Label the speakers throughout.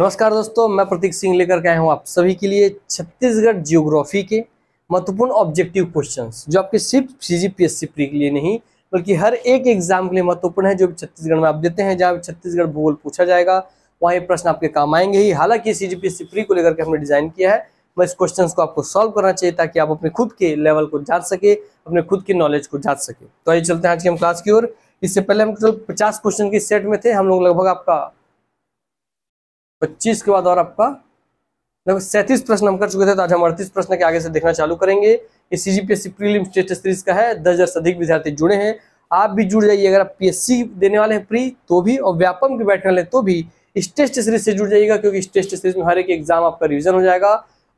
Speaker 1: नमस्कार दोस्तों मैं प्रतीक सिंह लेकर के आया हूँ आप सभी के लिए छत्तीसगढ़ जियोग्राफी के महत्वपूर्ण ऑब्जेक्टिव क्वेश्चंस जो आपके सिर्फ C G P S C pre के लिए नहीं बल्कि हर एक एग्जाम के लिए महत्वपूर्ण है जो छत्तीसगढ़ में आप देते हैं जहाँ छत्तीसगढ़ भूगोल पूछा जाएगा वहाँ ये प्रश्न आपके काम आएंगे ही हालांकि C G P S C pre को लेकर के हमने डिज़ाइन किया है मैं इस क्वेश्चन को आपको सॉल्व करना चाहिए ताकि आप अपने खुद के लेवल को जांच सके अपने खुद के नॉलेज को जांच सके तो आइए चलते हैं आज की हम क्लास की ओर इससे पहले हम पचास क्वेश्चन के सेट में थे हम लोग लगभग आपका पच्चीस के बाद और आपका लगभग सैंतीस प्रश्न हम कर चुके थे तो आज हम अड़तीस प्रश्न के आगे से देखना चालू करेंगे ये C G P prelim series का है दस हज़ार से अधिक विद्यार्थी जुड़े हैं आप भी जुड़ जाइए अगर आप पीएससी देने वाले हैं प्री तो भी और व्यापम के बैठने वाले तो भी इस टेस्ट सीरीज से जुड़ जाइएगा क्योंकि इस टेस्ट सीरीज में हर एक एग्जाम आपका रिविजन हो जाएगा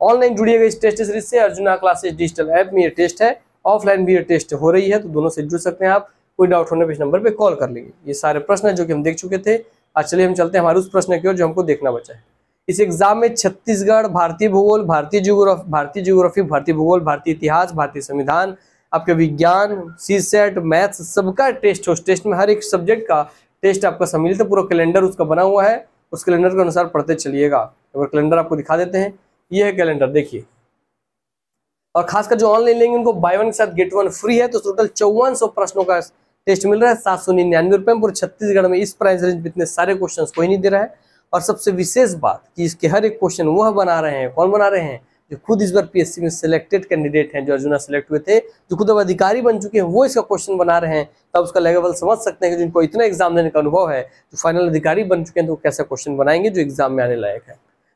Speaker 1: ऑनलाइन जुड़िएगा इस टेस्ट सीरीज से अर्जुना क्लासेस डिजिटल ऐप में ये टेस्ट है ऑफलाइन भी ये टेस्ट हो रही है तो दोनों से जुड़ सकते हैं आप कोई डाउट होने पर इस नंबर पर कॉल कर लेंगे ये सारे प्रश्न है जो कि हम देख चुके थे आज चलिए हम चलते हैं हमारे उस प्रश्न की ओर जो हमको देखना बचा है इस एग्जाम में छत्तीसगढ़ भारतीय भूगोल भारतीय जियोग्राफी भारतीय जियोग्राफी भारतीय भूगोल भारतीय इतिहास भारतीय संविधान आपके विज्ञान सी सेट मैथ्स सबका टेस्ट हो टेस्ट में हर एक सब्जेक्ट का टेस्ट आपका सम्मिलित है पूरा कैलेंडर उसका बना हुआ है उस कैलेंडर के अनुसार पढ़ते चलिएगा अगर कैलेंडर आपको दिखा देते हैं ये है कैलेंडर देखिए और खासकर जो ऑनलाइन लेंगे उनको बाय वन के साथ गेट वन फ्री है तो टोटल चौवन सौ प्रश्नों का टेस्ट मिल रहा है सात सौ निन्यानवे रुपए में पूरे छत्तीसगढ़ में इस प्राइस रेंज में इतने सारे क्वेश्चन कोई नहीं दे रहा है और सबसे विशेष बात कि इसके हर एक क्वेश्चन वह बना रहे हैं कौन बना रहे हैं जो खुद इस बार पीएससी में सिलेक्टेड कैंडिडेट हैं जो अर्जुना सेलेक्ट हुए थे जो खुद अब अधिकारी बन चुके हैं वो इसका क्वेश्चन बना रहे हैं तब तो उसका लेवल समझ सकते हैं कि जिनको इतना एग्जाम देने का अनुभव है जो फाइनल अधिकारी बन चुके हैं तो कैसा क्वेश्चन बनाएंगे जो एग्जाम में आने लायक है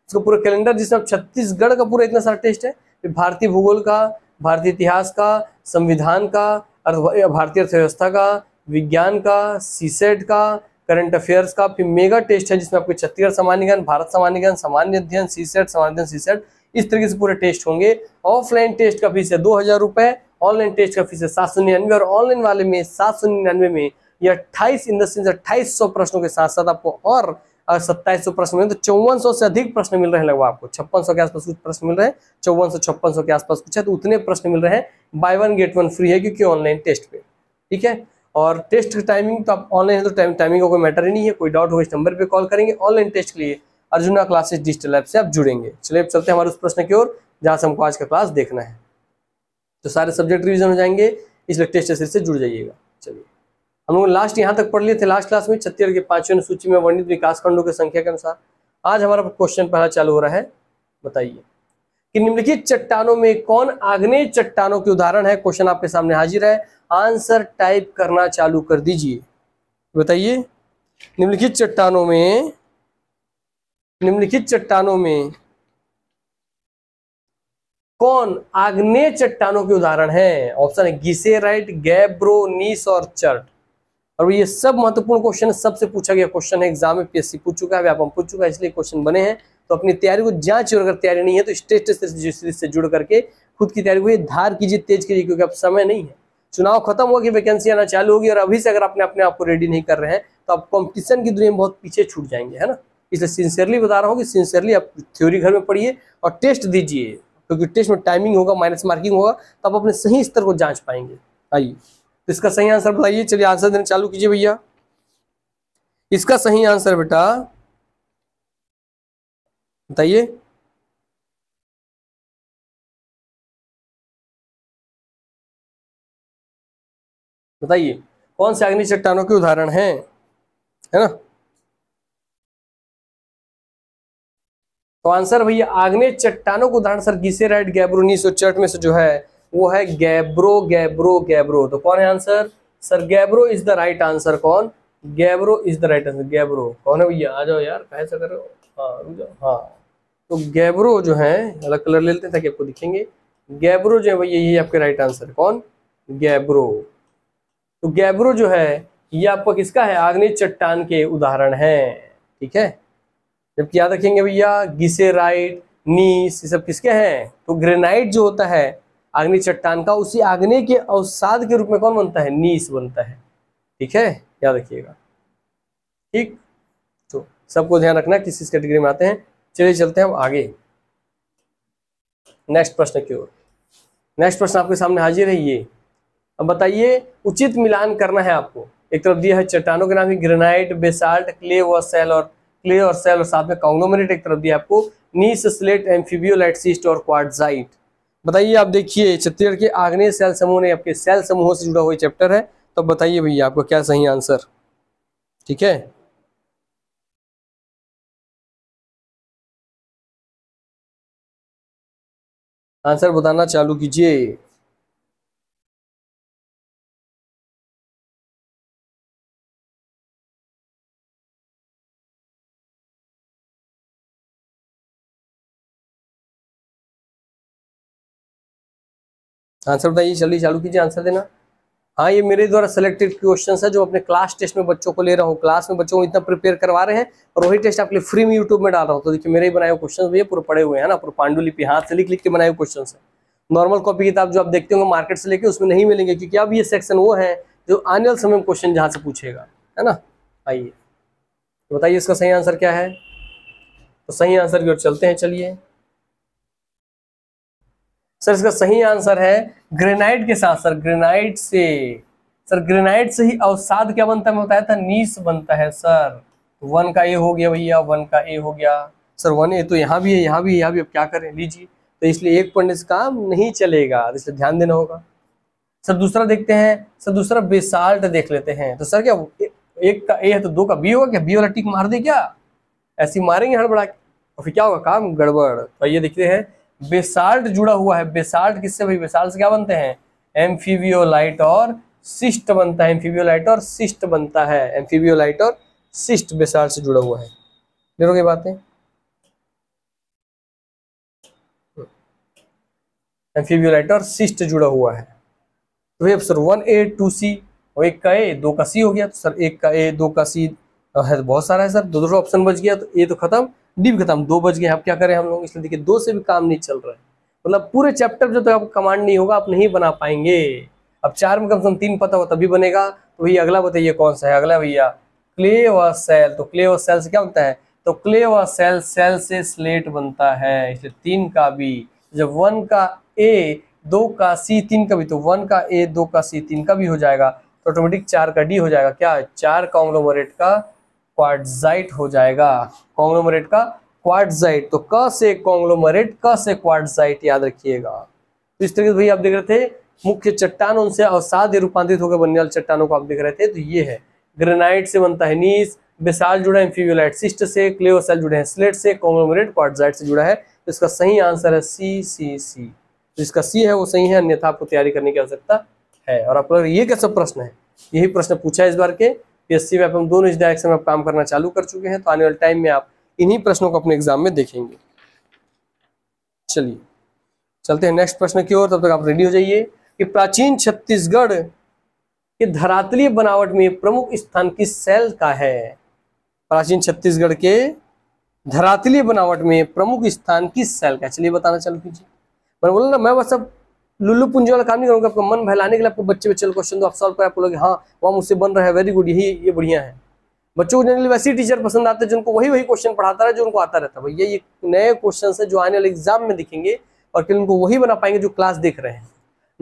Speaker 1: उसका पूरा कैलेंडर जिसमें छत्तीसगढ़ का पूरा इतना सारा टेस्ट है भारतीय भूगोल का भारतीय इतिहास का संविधान का भारतीय अर्थव्यवस्था का विज्ञान का सीसेट e का करंट अफेयर्स का फिर मेगा टेस्ट है जिसमें आपके छत्तीसगढ़ सामान्य ज्ञान भारत सामान्य ज्ञान सामान्य अध्ययन सीसेट e सामान्य अध्ययन सीसेट e इस तरीके से पूरे टेस्ट होंगे ऑफलाइन टेस्ट का फीस है दो हजार रुपये ऑनलाइन टेस्ट का फीस है सात सौ निन्यानवे और ऑनलाइन वाले में सात सौ निन्यानवे में यह अट्ठाईस इन द सेंस अट्ठाईस सौ प्रश्नों के साथ साथ आपको और और सत्ताईस सौ प्रश्न मिले तो चौवन सौ से अधिक प्रश्न मिल रहे हैं लगभग आपको छप्पन सौ के आसपास कुछ प्रश्न मिल रहे हैं चौवन सौ छप्पन सौ के आसपास कुछ है तो उतने प्रश्न मिल रहे हैं buy one get one free है क्योंकि ऑनलाइन टेस्ट पे ठीक है और टेस्ट का टाइमिंग तो आप ऑनलाइन है तो टाइम टाइमिंग का कोई मैटर ही नहीं है कोई डाउट हो इस नंबर पर कॉल करेंगे ऑनलाइन टेस्ट के लिए अर्जुना क्लासेस डिजिटल ऐप से आप जुड़ेंगे चलिए चलते हैं हमारे उस प्रश्न की ओर जहाँ से हमको आज का क्लास देखना है तो सारे सब्जेक्ट रिविजन हो जाएंगे इसलिए टेस्ट से जुड़ जाइएगा चलिए हम लोग लास्ट यहाँ तक पढ़ लिए थे लास्ट क्लास में छत्तीसगढ़ के पांचवी अनुसूची में वर्णित विकास खंडों की संख्या के अनुसार आज हमारा क्वेश्चन पहला चालू हो रहा है बताइए कि निम्नलिखित चट्टानों में कौन आग्नेय चट्टानों के उदाहरण है क्वेश्चन आपके सामने हाजिर है आंसर टाइप करना चालू कर दीजिए बताइए निम्नलिखित चट्टानों में निम्नलिखित चट्टानों में कौन आग्नेय चट्टानों के उदाहरण है ऑप्शन है गिसेराइट गैब्रो नीस और चर्ट और ये सब महत्वपूर्ण क्वेश्चन सबसे पूछा गया क्वेश्चन है एग्जाम में पीएससी पूछ चुका है व्यापम पूछ चुका है इसलिए क्वेश्चन बने हैं तो अपनी तैयारी को जांच और अगर तैयारी नहीं है तो स्टेट टेस्ट से जुड़ करके खुद की तैयारी को ये धार कीजिए तेज कीजिए क्योंकि अब समय नहीं है चुनाव खत्म होगी कि वैकेंसी आना चालू होगी और अभी से अगर अपने अपने आप को रेडी नहीं कर रहे हैं तो आप कॉम्पिटिशन की दुनिया में बहुत पीछे छूट जाएंगे है ना इसलिए सिंसियरली बता रहा हूँ कि सिंसियरली आप थ्योरी घर में पढ़िए और टेस्ट दीजिए क्योंकि टेस्ट में टाइमिंग होगा माइनस मार्किंग होगा तो आप अपने सही स्तर को जांच पाएंगे आइए तो इसका सही आंसर बताइए चलिए आंसर देना चालू
Speaker 2: कीजिए भैया इसका सही आंसर बेटा बताइए बताइए कौन से अग्नि चट्टानों के उदाहरण हैं है ना
Speaker 1: तो आंसर भैया आग्नेय चट्टानों का उदाहरण सर गीसे राइट गैब्रोनीस और चर्ट में से जो है वो है गैब्रो गैब्रो गैब्रो तो कौन है answer sir gabbro is the right answer कौन gabbro is the right answer gabbro कौन है भैया आ जाओ यार कह कर रहे हो हाँ रुक जाओ हाँ तो गैब्रो जो है अलग कलर ले लेते हैं ताकि आपको दिखेंगे गैब्रो जो है भैया ये आपके राइट आंसर कौन गैब्रो तो गैब्रो जो है ये आपका किसका है आग्नेय चट्टान के उदाहरण है ठीक है जबकि याद रखेंगे भैया गिसेराइट नीस ये सब किसके हैं तो ग्रेनाइट जो होता है आग्नेय चट्टान का उसी आग्नेय के अवसाद के रूप में कौन बनता है नीस बनता है ठीक है याद रखिएगा ठीक तो सबको ध्यान रखना किस किस कैटेगरी में आते हैं चलिए चलते हैं हम आगे नेक्स्ट प्रश्न की ओर नेक्स्ट प्रश्न आपके सामने हाजिर है ये अब बताइए उचित मिलान करना है आपको एक तरफ दिया है चट्टानों के नाम है ग्रेनाइट बेसाल्ट क्ले व सेल और क्ले और सेल और साथ में काउंगलोमरेट एक तरफ दिया आपको नीस स्लेट एम्फीबियोलाइट सिस्ट और क्वाडजाइट बताइए आप देखिए छत्तीसगढ़ के आग्नेय सेल समूह ने आपके सेल समूह से जुड़ा हुआ चैप्टर है तो बताइए भैया आपका क्या सही
Speaker 2: आंसर ठीक है आंसर बताना चालू कीजिए आंसर बताइए जल्दी चालू कीजिए आंसर देना हाँ ये मेरे द्वारा सिलेक्टेड क्वेश्चन है जो अपने
Speaker 1: क्लास टेस्ट में बच्चों को ले रहा हूँ क्लास में बच्चों को इतना प्रिपेयर करवा रहे हैं और वही टेस्ट आपके फ्री में यूट्यूब में डाल रहा हूँ तो देखिए मेरे ही बनाए हुए क्वेश्चन भी पूरे पड़े हुए हैं ना पूरे पांडुलिपि हाथ से लिख लिख के बनाए हुए क्वेश्चन है नॉर्मल कॉपी किताब जो आप देखते होंगे मार्केट से लेके उसमें नहीं मिलेंगे क्योंकि अब ये सेक्शन वो है जो आने वाले समय में क्वेश्चन जहाँ से पूछेगा है ना आइए तो बताइए इसका सही आंसर क्या है तो सही आंसर की ओर चलते हैं चलिए सर इसका सही आंसर है ग्रेनाइट के साथ सर ग्रेनाइट से सर ग्रेनाइट से ही अवसाद क्या बनता है बताया था नीस बनता है सर तो वन का ए हो गया भैया वन का ए हो गया सर वन ए तो यहाँ भी है यहाँ भी यहाँ भी अब क्या करें लीजिए तो इसलिए एक पॉइंट से काम नहीं चलेगा तो इसलिए ध्यान देना होगा सर दूसरा देखते हैं सर दूसरा बेसाल्ट देख लेते हैं तो सर क्या एक का ए है तो दो का बी होगा क्या बी वाला टिक मार दे क्या ऐसी मारेंगे हड़बड़ा और फिर क्या होगा काम गड़बड़ तो ये देखते हैं बेसाल्ट जुड़ा हुआ है बेसाल्ट किससे भाई बेसाल्ट से क्या बनते हैं एम्फीवियोलाइट और सिस्ट बनता है एम्फीवियोलाइट और सिस्ट बनता है एम्फीवियोलाइट और सिस्ट बेसाल्ट से जुड़ा हुआ है देखो हो बातें एम्फीवियोलाइट और सिस्ट जुड़ा हुआ है तो ये sir one A two C और एक का ए दो का सी हो गया तो सर एक का ए दो का सी है बहुत सारा है सर दो दो ऑप्शन बच गया तो ए तो खत्म भी खत्म दो बज गए अब क्या करें हम लोग इसलिए देखिए दो से भी काम नहीं चल रहा है मतलब पूरे चैप्टर जो तो आप कमांड नहीं होगा आप नहीं बना पाएंगे अब चार में कम से कम तीन पता हो तभी बनेगा तो भैया अगला बताइए कौन सा है अगला भैया क्ले व सेल तो क्ले व सेल से क्या बनता है तो क्ले व सेल सेल से स्लेट बनता है इसलिए तीन का भी जब वन का ए दो का सी तीन का भी तो वन का ए दो का सी तीन का भी हो जाएगा तो ऑटोमेटिक चार का डी हो जाएगा क्या चार कॉन्ग्लोमरेट का क्वार्टजाइट हो जाएगा कॉन्ग्लोमरेट का क्वार्टजाइट तो क से कॉन्ग्लोमरेट क से क्वार्टजाइट याद रखिएगा तो इस तरीके से भाई आप देख रहे थे मुख्य चट्टान उनसे अवसाद रूपांतरित होकर बनने वाले चट्टानों को आप देख रहे थे तो ये है ग्रेनाइट से बनता है नीस बेसाल जुड़ा है एम्फीवियोलाइट सिस्ट से क्लेओसेल जुड़े हैं स्लेट से कॉन्ग्लोमरेट क्वार्टजाइट से जुड़ा है तो इसका सही आंसर है सी सी सी तो इसका सी है वो सही है अन्यथा आपको तैयारी करने की आवश्यकता है और आप ये कैसा प्रश्न है यही प्रश्न पूछा है इस बार के पीएससी में आप हम दोनों इस डायरेक्शन में आप काम करना चालू कर चुके हैं तो आने वाले टाइम में आप इन्हीं प्रश्नों को अपने एग्जाम में देखेंगे चलिए चलते हैं नेक्स्ट प्रश्न की ओर तब तक आप रेडी हो जाइए कि प्राचीन छत्तीसगढ़ के धरातलीय बनावट में प्रमुख स्थान किस सेल का है प्राचीन छत्तीसगढ़ के धरातलीय बनावट में प्रमुख स्थान किस सेल का चलिए बताना चालू कीजिए मैं बोला ना मैं बस अब लुल्लू पुंजी वाला काम नहीं करूँगा आपको मन बहलाने के लिए आपको बच्चे बच्चे क्वेश्चन दो आप सॉल्व करा आप बोलोगे हाँ वहाँ मुझसे बन रहा है वेरी गुड यही ये बढ़िया है बच्चों को जनरली वैसे टीचर पसंद आते हैं जिनको वही वही क्वेश्चन पढ़ाता रहे जो उनको आता रहता है भैया ये नए क्वेश्चन है जो आने वाले एग्जाम में दिखेंगे और फिर उनको वही बना पाएंगे जो क्लास देख रहे हैं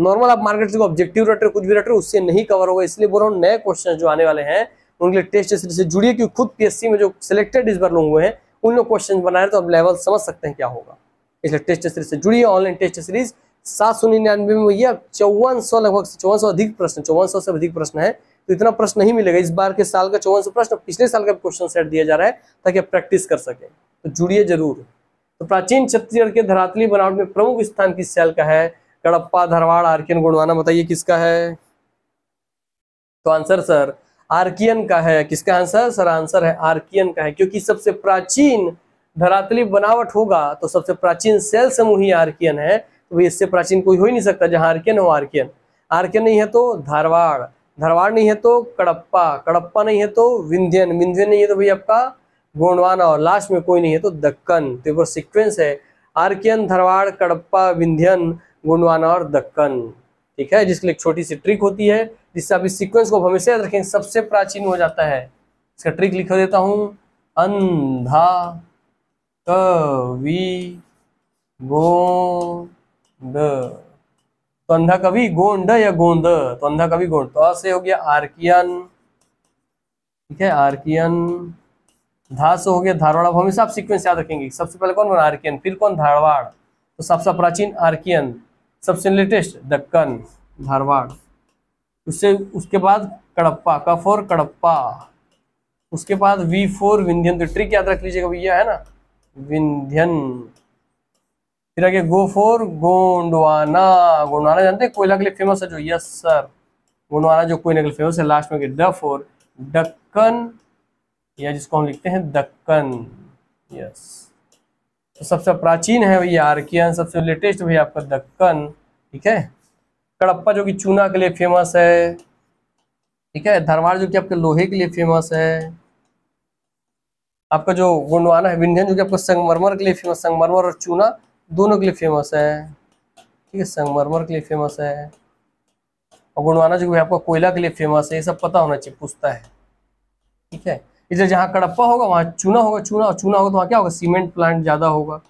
Speaker 1: नॉर्मल आप मार्केट से ऑब्जेक्टिव रट रहे कुछ भी रट रहे उससे नहीं कवर होगा इसलिए बोल रहा हूँ नए क्वेश्चन जो आने वाले हैं उनके लिए टेस्ट से जुड़िए क्योंकि खुद पीएससी में जो सिलेक्टेड इस बार लोग हुए हैं उन लोग क्वेश्चन बनाए तो आप लेवल समझ सकते हैं क्या होगा इसलिए टेस्ट सीरीज से जुड़िए ऑनलाइन टेस्ट सीरीज सात सौ निन्यानवे में भैया चौवन सौ लगभग चौवन सौ अधिक प्रश्न चौवन सौ से अधिक प्रश्न है तो इतना प्रश्न नहीं मिलेगा इस बार के साल का चौवन सौ प्रश्न पिछले साल का क्वेश्चन सेट दिया जा रहा है ताकि आप प्रैक्टिस कर सके तो जुड़िए जरूर तो प्राचीन छत्तीसगढ़ के धरातली बनावट में प्रमुख स्थान किस साल का है कड़प्पा धरवाड़ आर्कियन गुणवाना बताइए किसका है तो आंसर सर आर्कियन का है किसका आंसर सर आंसर है आर्कियन का है क्योंकि सबसे प्राचीन धरातली बनावट होगा तो सबसे प्राचीन सेल समूह ही आर्कियन है इससे प्राचीन कोई हो ही नहीं सकता जहाँ आर्कियन हो आर्कियन आर्कियन नहीं है तो धारवाड़ धारवाड़ नहीं है तो कड़प्पा कड़प्पा नहीं है तो विंध्यन विंध्यन नहीं है तो भाई आपका गोंडवाना और लास्ट में कोई नहीं है तो दक्कन तो एक सिक्वेंस है आर्कियन धरवाड़ कड़प्पा विंध्यन गोंडवाना और दक्कन ठीक है जिसके लिए एक छोटी सी ट्रिक होती है जिससे आप इस सिक्वेंस को हमेशा याद रखेंगे सबसे प्राचीन हो जाता है इसका ट्रिक लिख देता हूँ अंधा कवि गो द तो अंधा कवि गोंड या गोंद तो अंधा कवि गोंड तो से हो गया आर्कियन ठीक है आर्कियन धा से हो गया धारवाड़ हमेशा आप सीक्वेंस याद रखेंगे सबसे पहले कौन बना आर्कियन फिर कौन धारवाड़ तो सबसे प्राचीन आर्कियन सबसे लेटेस्ट दक्कन धारवाड़ उससे उसके बाद कड़प्पा का फोर कड़प्पा उसके बाद वी फोर विंध्यन तो ट्रिक याद रख लीजिएगा भैया है ना विंध्यन फिर आगे गो फॉर गोंडवाना गोंडवाना जानते हैं कोयला के लिए फेमस है जो यस सर गोंडवाना जो कोयला के लिए फेमस है लास्ट में द फॉर दक्कन या जिसको हम लिखते हैं दक्कन यस तो सबसे प्राचीन है भैया आर्कियन सबसे लेटेस्ट भैया आपका दक्कन ठीक है कड़प्पा जो कि चूना के लिए फेमस है ठीक है धरवाड़ जो कि आपके लोहे के लिए फेमस है आपका जो गोंडवाना है विंध्यन जो कि आपका संगमरमर के लिए फेमस संगमरमर और चूना दोनों के लिए फेमस है ठीक है संगमरमर के लिए फेमस है और गुणवाना जो भी आपका कोयला के लिए फेमस है ये सब पता होना चाहिए पूछता है ठीक है इधर जहाँ कड़प्पा होगा वहाँ चूना होगा चूना और चूना होगा तो वहाँ क्या होगा सीमेंट प्लांट ज़्यादा होगा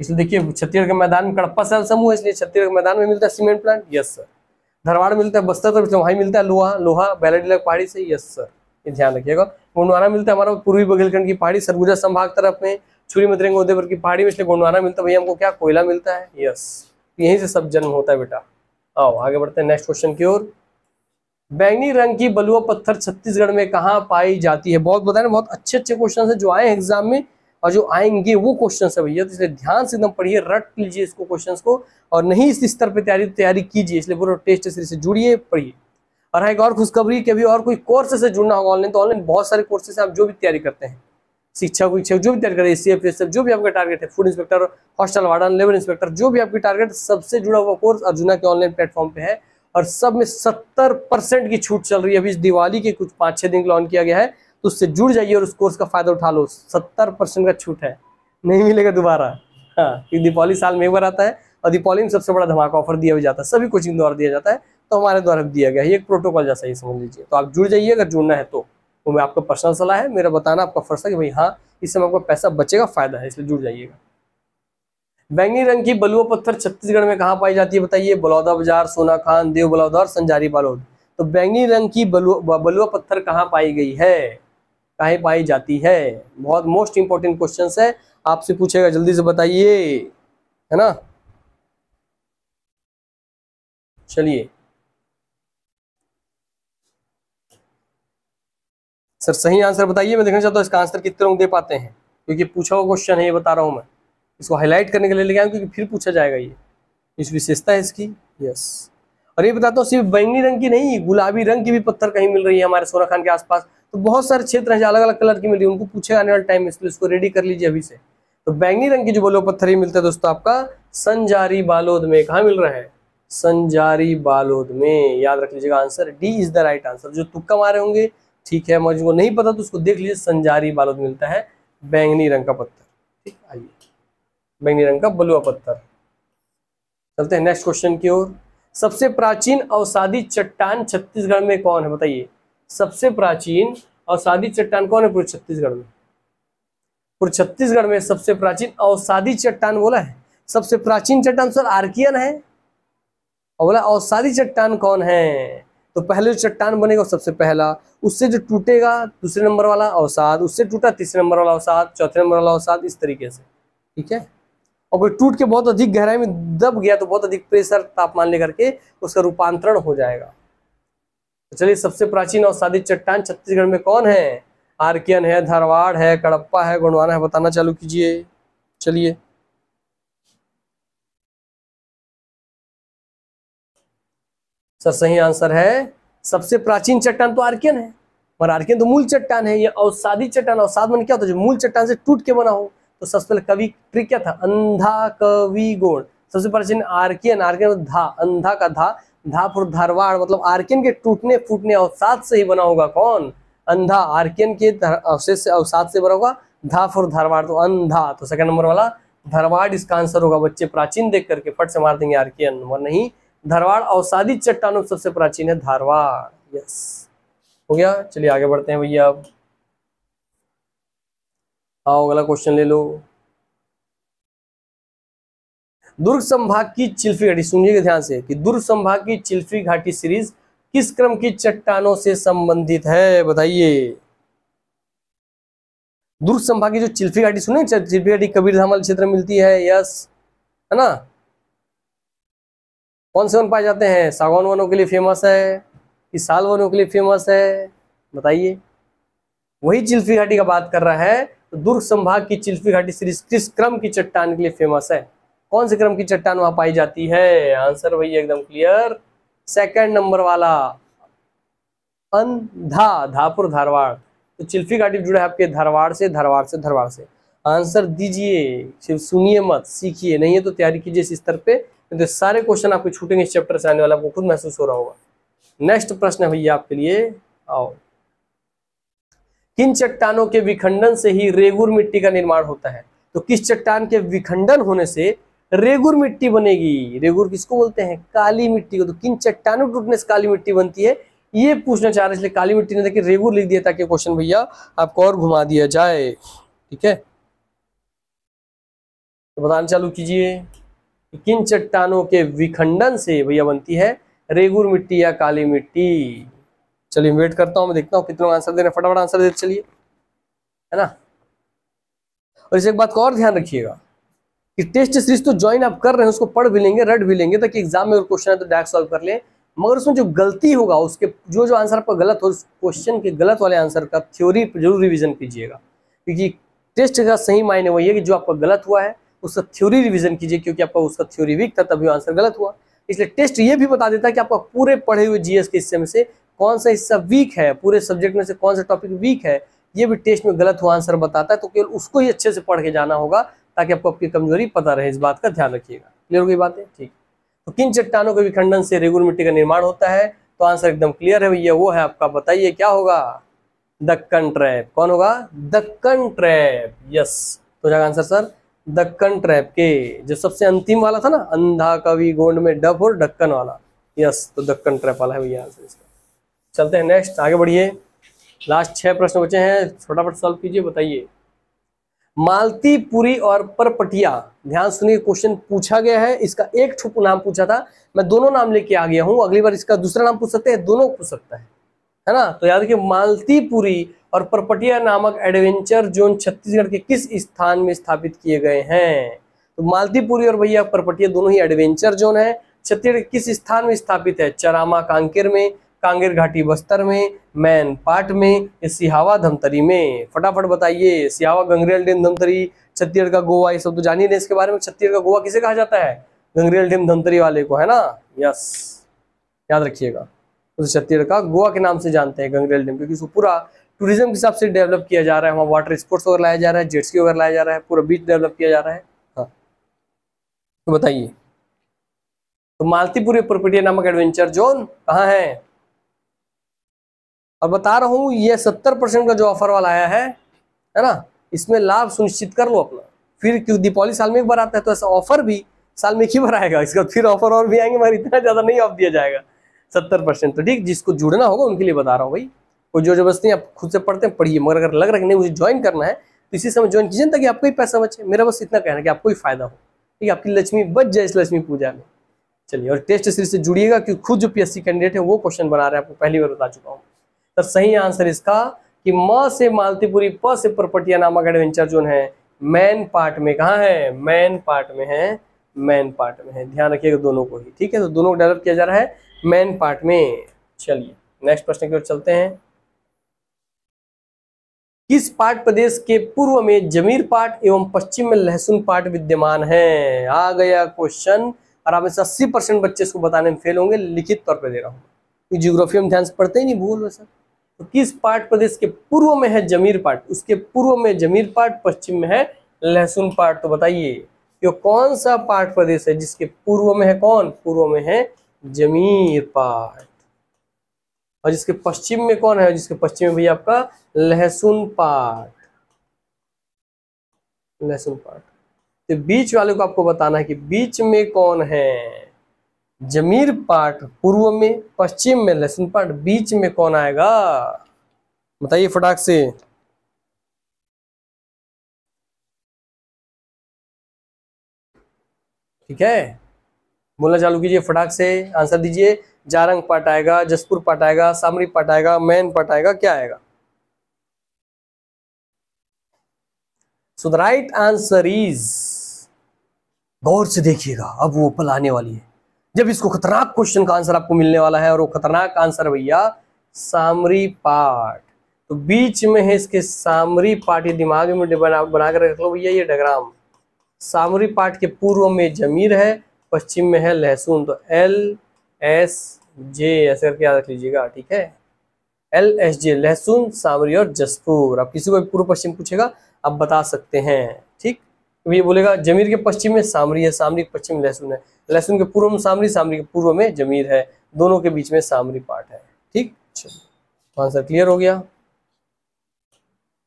Speaker 1: इसलिए देखिए छत्तीसगढ़ के मैदान में कड़प्पा सेल समूह है इसलिए छत्तीसगढ़ के मैदान में मिलता है cement plant yes sir Dharwar मिलता है बस्तर तरफ वहीं मिलता है लोहा लोहा बैलाडीलक पहाड़ी से यस सर ये ध्यान रखिएगा गुंडवाना मिलता है हमारा पूर्वी बघेलखंड की पहाड़ी सरगुजा संभाग तरफ में छुरी मतरे रेंगे पर की पहाड़ी में इसलिए गोंडवाना मिलता है भैया हमको क्या कोयला मिलता है यस यहीं से सब जन्म होता है बेटा आओ आगे बढ़ते हैं नेक्स्ट क्वेश्चन की ओर बैंगनी रंग की बलुआ पत्थर छत्तीसगढ़ में कहाँ पाई जाती है बहुत बताया बहुत अच्छे अच्छे क्वेश्चन है जो आए हैं एग्जाम में और जो आएंगे वो क्वेश्चन है भैया तो इसलिए ध्यान से एकदम पढ़िए रट लीजिए इसको क्वेश्चन को और नहीं इस स्तर पर तैयारी तैयारी कीजिए इसलिए बोलो टेस्ट से जुड़िए पढ़िए और हाँ एक और खुशखबरी कभी और कोई कोर्स से जुड़ना होगा ऑनलाइन तो ऑनलाइन बहुत सारे कोर्सेस हैं आप जो भी तैयारी करते हैं शिक्षक विक्षक जो भी टारगेट है सी एफ जो भी आपका टारगेट है food inspector hostel warden labour inspector जो भी आपकी टारगेट सबसे जुड़ा हुआ कोर्स अर्जुना के ऑनलाइन प्लेटफॉर्म पे है और सब में सत्तर परसेंट की छूट चल रही है अभी दिवाली के कुछ पाँच छः दिन लॉन्च किया गया है तो उससे जुड़ जाइए और उस कोर्स का फायदा उठा लो सत्तर परसेंट का छूट है नहीं मिलेगा दोबारा हाँ दीपावली साल में एक बार आता है और दीपावली में सबसे बड़ा धमाका ऑफर दिया भी जाता है सभी कोचिंग द्वारा दिया जाता है तो हमारे द्वारा दिया गया है एक प्रोटोकॉल जैसा ही समझ लीजिए तो आप जुड़ जाइए अगर जुड़ना है तो वो मैं आपको पर्सनल सलाह है मेरा बताना आपका फर्ज है कि भाई हाँ इस समय आपका पैसा बचेगा फायदा है इसलिए जुड़ जाइएगा बैंगनी रंग की बलुआ पत्थर छत्तीसगढ़ में कहाँ पाई जाती है बताइए बलौदा बाजार सोना खान देव बलौदा और संजारी बालोद तो बैंगनी रंग की बलुआ बलुआ पत्थर कहाँ पाई गई है कहाँ पाई जाती है बहुत मोस्ट इंपॉर्टेंट क्वेश्चन है आपसे पूछेगा जल्दी से बताइए है ना चलिए सर सही आंसर बताइए मैं देखना चाहता हूँ इसका आंसर कितने लोग दे पाते हैं क्योंकि पूछा हुआ क्वेश्चन है ये बता रहा हूँ मैं इसको हाईलाइट करने के लिए ले गया क्योंकि फिर पूछा जाएगा ये इस विशेषता है इसकी यस और ये बताता हूँ सिर्फ बैंगनी रंग की नहीं गुलाबी रंग की भी पत्थर कहीं मिल रही है हमारे सोना खान के आसपास तो बहुत सारे क्षेत्र हैं जो अलग अलग कलर की मिल रही है उनको पूछे आने वाले टाइम इसलिए इसको रेडी कर लीजिए अभी से तो बैंगनी रंग की जो बोलो पत्थर ही मिलता है दोस्तों आपका संजारी बालोद में कहाँ मिल रहा है संजारी बालोद में याद रख लीजिएगा answer D is the right answer जो तुक्का मारे होंगे ठीक है मरीज को नहीं पता तो उसको देख लीजिए संजारी बालोद मिलता है बैंगनी रंग का पत्थर ठीक आइए बैंगनी रंग का बलुआ पत्थर चलते हैं नेक्स्ट क्वेश्चन की ओर सबसे प्राचीन औसादी चट्टान छत्तीसगढ़ में कौन है बताइए सबसे प्राचीन औसादी चट्टान कौन है पूरे छत्तीसगढ़ में पूरे छत्तीसगढ़ में सबसे प्राचीन औसादी चट्टान बोला है सबसे प्राचीन चट्टान सर आर्कियन है और बोला औसादी चट्टान कौन है तो पहले जो चट्टान बनेगा सबसे पहला उससे जो टूटेगा दूसरे नंबर वाला अवसाद उससे टूटा तीसरे नंबर वाला अवसाद चौथे नंबर वाला अवसाद इस तरीके से ठीक है और कोई टूट के बहुत अधिक गहराई में दब गया तो बहुत अधिक प्रेशर तापमान लेकर के उसका रूपांतरण हो जाएगा तो चलिए सबसे प्राचीन अवसादित चट्टान छत्तीसगढ़ में कौन है आर्कियन है धारवाड़ है कड़प्पा है गुणवाना है बताना चालू कीजिए
Speaker 2: चलिए सर सही आंसर है सबसे प्राचीन चट्टान तो आर्कियन है
Speaker 1: पर आर्कियन तो मूल चट्टान है ये औसादी चट्टान औसाद मन क्या होता है जो मूल चट्टान से टूट के बना हो तो सबसे पहले कवि ट्रिक क्या था अंधा कवि गोण सबसे प्राचीन आर्कियन आर्कियन धा अंधा का धा धा फुर धारवाड़ मतलब आर्कियन के टूटने फूटने अवसाद से ही बना होगा कौन अंधा आर्कियन के अवशेष से अवसाद से बना होगा धा फुर धारवाड़ तो अंधा तो सेकंड नंबर वाला धरवाड़ इसका आंसर होगा बच्चे प्राचीन देख करके फट से मार देंगे आर्कियन वरना नहीं धारवाड़ औसादी चट्टानों में सबसे प्राचीन है धारवाड़ यस हो गया चलिए आगे बढ़ते हैं भैया अब आओ अगला क्वेश्चन ले लो दुर्ग संभाग की चिल्फी घाटी सुनिएगा ध्यान से कि दुर्ग संभाग की चिल्फी घाटी सीरीज किस क्रम की चट्टानों से संबंधित है बताइए दुर्ग संभाग की जो चिल्फी घाटी सुने चिल्फी घाटी कबीरधाम वाले क्षेत्र में मिलती है यस है ना कौन से वन पाए जाते हैं सागौन वनों के लिए फेमस है कि साल वनों के लिए फेमस है बताइए वही चिल्फी घाटी का बात कर रहा है तो दुर्ग संभाग की चिल्फी घाटी श्री किस क्रम की चट्टान के लिए फेमस है कौन से क्रम की चट्टान वहां पाई जाती है आंसर वही एकदम क्लियर सेकंड नंबर वाला अंधा धापुर धारवाड़ तो चिल्फी घाटी जुड़े आपके धारवाड़ से धारवाड़ से धारवाड़ से आंसर दीजिए सिर्फ सुनिए मत सीखिए नहीं है तो तैयारी कीजिए इस स्तर पे तो सारे क्वेश्चन आपके छूटेंगे इस चैप्टर से आने वाला आपको खुद महसूस हो रहा होगा नेक्स्ट प्रश्न है भैया आपके लिए आओ किन चट्टानों के विखंडन से ही रेगुर मिट्टी का निर्माण होता है तो किस चट्टान के विखंडन होने से रेगुर मिट्टी बनेगी रेगुर किसको बोलते हैं काली मिट्टी को तो किन चट्टानों के टूटने से काली मिट्टी बनती है ये पूछना चाह रहे इसलिए काली मिट्टी ने देखिए रेगुर लिख दिया ताकि क्वेश्चन भैया आपको और घुमा दिया जाए ठीक है तो बताना चालू कीजिए किन चट्टानों के विखंडन से भैया बनती है रेगुर मिट्टी या काली मिट्टी चलिए वेट करता हूं मैं देखता हूँ कितने आंसर दे रहे फटाफट आंसर देते चलिए है ना और इसे एक बात को और ध्यान रखिएगा कि टेस्ट सीरीज तो ज्वाइन आप कर रहे हैं उसको पढ़ भी लेंगे रट भी लेंगे ताकि एग्जाम में क्वेश्चन है तो डायरेक्ट सॉल्व कर ले मगर उसमें जो गलती होगा उसके जो जो आंसर आपका गलत हो उस क्वेश्चन के गलत वाले आंसर का थ्योरी जरूर रिविजन कीजिएगा क्योंकि टेस्ट का सही मायने वही है कि जो आपका गलत हुआ है उसका थ्योरी रिविजन कीजिए क्योंकि आपका उसका थ्योरी वीक था तभी आंसर गलत हुआ इसलिए टेस्ट ये भी बता देता है कि आपका पूरे पढ़े हुए जीएस के हिस्से में से कौन सा हिस्सा वीक है पूरे सब्जेक्ट में से कौन सा टॉपिक वीक है ये भी टेस्ट में गलत हुआ आंसर बताता है तो केवल उसको ही अच्छे से पढ़ के जाना होगा ताकि आपको आपकी कमजोरी पता रहे इस बात का ध्यान रखिएगा क्लियर हो गई बात है ठीक तो किन चट्टानों के विखंडन से रेगुलर मिट्टी का निर्माण होता है तो आंसर एकदम क्लियर है भैया वो है आपका बताइए क्या होगा दक्कन ट्रैप कौन होगा दक्कन ट्रैप यस तो जाएगा आंसर सर दक्कन ट्रैप के जो सबसे अंतिम वाला था ना अंधा कवि गोंड में डब और डक्कन वाला यस तो दक्कन ट्रैप वाला है भैया आंसर इसका चलते हैं नेक्स्ट आगे बढ़िए लास्ट छह प्रश्न बचे हैं फटाफट सॉल्व कीजिए बताइए मालतीपुरी और परपटिया ध्यान सुनिए क्वेश्चन पूछा गया है इसका एक छुप नाम पूछा था मैं दोनों नाम लेके आ गया हूं अगली बार इसका दूसरा नाम पूछ सकते हैं दोनों पूछ सकता है है ना तो याद रखिए मालतीपुरी और परपटिया नामक एडवेंचर जोन छत्तीसगढ़ के किस स्थान में स्थापित किए गए हैं तो मालतीपुरी और भैया परपटिया दोनों ही एडवेंचर जोन है छत्तीसगढ़ किस स्थान में स्थापित है चरामा कांकेर में कांगेर घाटी बस्तर में मैन पाट में सिहावा धमतरी में फटाफट बताइए सिहावा गंगरेल डेम धमतरी छत्तीसगढ़ का गोवा ये सब तो जानिए इसके बारे में छत्तीसगढ़ का गोवा किसे कहा जाता है गंगरेल डेम धमतरी वाले को है ना यस याद रखिएगा उसे छत्तीसगढ़ का गोवा के नाम से जानते हैं गंगरेल डेम क्योंकि पूरा टूरिज्म के हिसाब से डेवलप किया जा रहा है वहाँ वाटर स्पोर्ट्स वगैरह लाया जा रहा है जेट्स वगैरह लाया जा रहा है पूरा बीच डेवलप किया जा रहा है हाँ तो बताइए तो मालतीपुरी प्रॉपर्टी नामक एडवेंचर जोन कहाँ है और बता रहा हूँ ये सत्तर परसेंट का जो ऑफर वाला आया है है ना इसमें लाभ सुनिश्चित कर लो अपना फिर क्योंकि दीपावली साल में एक बार आता है तो ऐसा ऑफर भी साल में एक ही बार आएगा इसका फिर ऑफर और भी आएंगे मगर इतना ज़्यादा नहीं ऑफ दिया जाएगा सत्तर परसेंट तो ठीक जिसको जुड़ना होगा उनके लिए बता रहा हूँ भाई कोई जोर जबरदस्ती आप खुद से पढ़ते हैं पढ़िए मगर अगर लग रहा है नहीं मुझे ज्वाइन करना है तो इसी समय ज्वाइन कीजिए ताकि आपको ही पैसा बचे मेरा बस इतना कहना है कि आपको ही फायदा हो ठीक है आपकी लक्ष्मी बच जाए इस लक्ष्मी पूजा में चलिए और टेस्ट सीरीज से जुड़िएगा क्योंकि खुद जो पीएससी कैंडिडेट है वो क्वेश्चन बना रहे हैं आपको पहली बार बता चुका हूँ सर सही आंसर इसका कि म से मालतीपुरी प से परपटिया नामक एडवेंचर जोन है मैन पार्ट में कहा है मैन पार्ट में है मैन पार्ट में है ध्यान रखिएगा दोनों को ही ठीक है तो दोनों को डेवलप किया जा रहा है मैन पार्ट में चलिए नेक्स्ट प्रश्न की ओर चलते हैं किस पाट प्रदेश के पूर्व में जमीर पाट एवं पश्चिम में लहसुन पाट विद्यमान है आ गया क्वेश्चन और आप अस्सी परसेंट बच्चे इसको बताने में फेल होंगे लिखित तौर पर दे रहा हूँ जियोग्राफी तो हम ध्यान से पढ़ते ही नहीं भूल वैसा तो किस पाट प्रदेश के पूर्व में है जमीर पाट उसके पूर्व में जमीर पाट पश्चिम में है लहसुन पाट तो बताइए तो कौन सा पाट प्रदेश है जिसके पूर्व में है कौन पूर्व में है जमीर पाट और जिसके पश्चिम में कौन है जिसके पश्चिम में भैया आपका लहसुन पाट लहसुन पाट तो बीच वाले को आपको बताना है कि बीच में कौन है जमीर पाट पूर्व में पश्चिम में लहसुन पाट बीच में कौन आएगा
Speaker 2: बताइए फटाक से ठीक है बोलना चालू कीजिए फटाक से
Speaker 1: आंसर दीजिए जारंग पार्ट आएगा जसपुर पार्ट आएगा सामरी पार्ट आएगा मैन पार्ट आएगा क्या आएगा so the right answer is गौर से देखिएगा अब वो पल आने वाली है जब इसको खतरनाक क्वेश्चन का आंसर आपको मिलने वाला है और वो खतरनाक आंसर भैया सामरी पार्ट तो बीच में है इसके सामरी पार्ट ये दिमाग में बना बनाकर रख लो भैया ये डग्राम सामरी पार्ट के पूर्व में जमीर है पश्चिम में है लहसुन तो एल एस जे ऐसे करके याद रख लीजिएगा ठीक है एल एस जे लहसुन सामरी और जसपुर आप किसी को भी पूर्व पश्चिम पूछेगा आप बता सकते हैं ठीक तो ये बोलेगा जमीर के पश्चिम में सामरी है सामरी के पश्चिम लहसुन है लहसुन के पूर्व में सामरी सामरी के पूर्व में जमीर है दोनों के बीच में सामरी पार्ट है ठीक तो आंसर क्लियर हो गया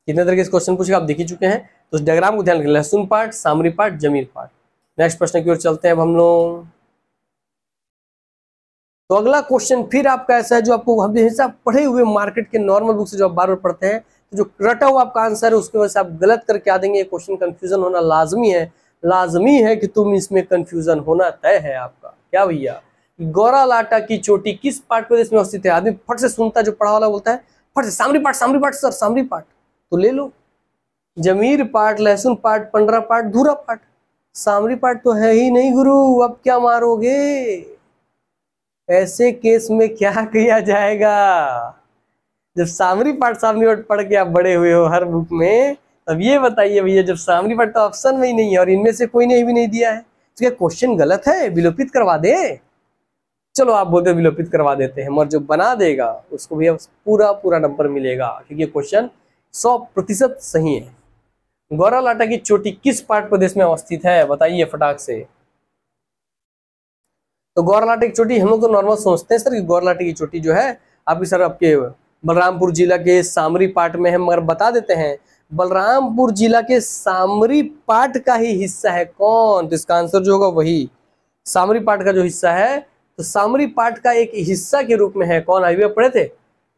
Speaker 1: कितने तरह के क्वेश्चन पूछेगा आप देख ही चुके हैं तो उस डायग्राम को ध्यान रखें Lahsunpat Samripat Jamirpat next प्रश्न की ओर चलते हैं अब हम लोग तो अगला क्वेश्चन फिर आपका ऐसा है जो आपको हमेशा पढ़े हुए मार्केट के नॉर्मल बुक से जो आप बार बार पढ़ते हैं तो जो रटा हुआ आपका आंसर है उसकी वजह से आप गलत करके आ देंगे क्वेश्चन कन्फ्यूजन होना लाजमी है लाजमी है कि तुम इसमें कन्फ्यूजन होना तय है आपका क्या भैया गौरा लाटा की चोटी किस पार्ट प्रदेश में अवस्थित है आदमी फट से सुनता जो पढ़ा वाला बोलता है फट से Samripat Samripat sir Samripat तो ले लो Jamirpat Lahsunpat Pandrapat Dhurapat Samripat तो है ही नहीं गुरु अब क्या मारोगे ऐसे केस में क्या किया जाएगा जब सामरी पाठ सामरी पाठ पढ़ के आप बड़े हुए हो हर बुक में तब ये बताइए भैया जब सामरी पाठ तो ऑप्शन में ही नहीं है और इनमें से कोई ने भी नहीं दिया है तो क्या क्वेश्चन गलत है विलोपित करवा दे चलो आप बोलते विलोपित करवा देते हैं मगर जो बना देगा उसको भैया पूरा पूरा नंबर मिलेगा क्योंकि क्वेश्चन सौ प्रतिशत सही है गौरा लाटा की चोटी किस पाठ प्रदेश में अवस्थित है बताइए फटाक से तो गौरलाटे की चोटी हम लोग तो नॉर्मल सोचते हैं सर कि गौरलाटे की चोटी जो है आपकी सर आपके बलरामपुर जिला के सामरी पार्ट में है मगर बता देते हैं बलरामपुर जिला के सामरी पार्ट का ही हिस्सा है कौन तो इसका आंसर जो होगा वही सामरी पार्ट का जो हिस्सा है तो सामरी पार्ट का एक हिस्सा के रूप में है कौन आई पढ़े थे